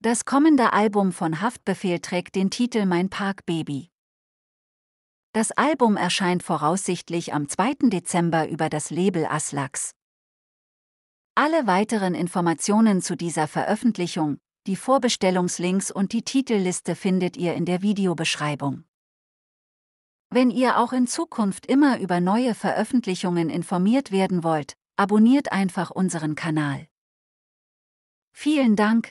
Das kommende Album von Haftbefehl trägt den Titel Mein Park Baby. Das Album erscheint voraussichtlich am 2. Dezember über das Label Aslax. Alle weiteren Informationen zu dieser Veröffentlichung, die Vorbestellungslinks und die Titelliste findet ihr in der Videobeschreibung. Wenn ihr auch in Zukunft immer über neue Veröffentlichungen informiert werden wollt, abonniert einfach unseren Kanal. Vielen Dank,